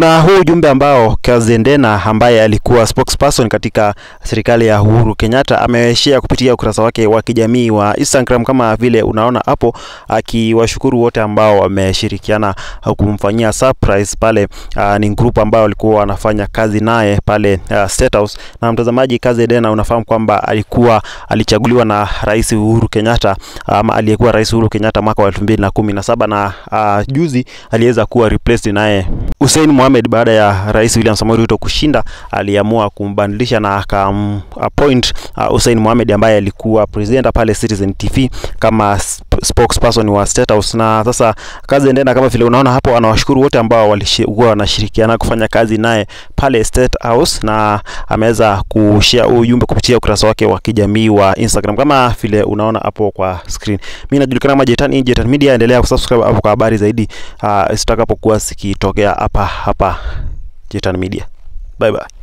Kuna huu ujumbe ambao Kazendena ambaye alikuwa spokesperson katika serikali ya Uhuru Kenyatta ameshare kupitia ukurasa wake wa kijamii wa Instagram, kama vile unaona hapo, akiwashukuru wote ambao wameshirikiana kumfanyia surprise pale. Uh, ni group ambayo alikuwa anafanya kazi naye pale uh, State House. Na mtazamaji, Kazendena unafahamu kwamba alikuwa alichaguliwa na Rais Uhuru Kenyatta ama um, aliyekuwa Rais Uhuru Kenyatta mwaka wa 2017 na, na uh, juzi aliweza kuwa replaced naye Hussein Mohamed Mohamed baada ya Rais William Samoei Ruto kushinda, aliamua kumbadilisha na akampoint uh, Hussein Mohamed ambaye alikuwa presenter pale Citizen TV kama spokesperson wa State House, na sasa kazi endena kama vile unaona hapo, anawashukuru wote ambao walikuwa wanashirikiana kufanya kazi naye pale State House, na ameweza kushare ujumbe kupitia ukurasa wake wa kijamii wa Instagram kama vile unaona hapo kwa screen. Mimi najulikana kama Jetan, Jetan Media, endelea kusubscribe hapo kwa habari zaidi uh, ah, sitakapokuwa sikitokea hapa hapa Jetan Media. Bye bye.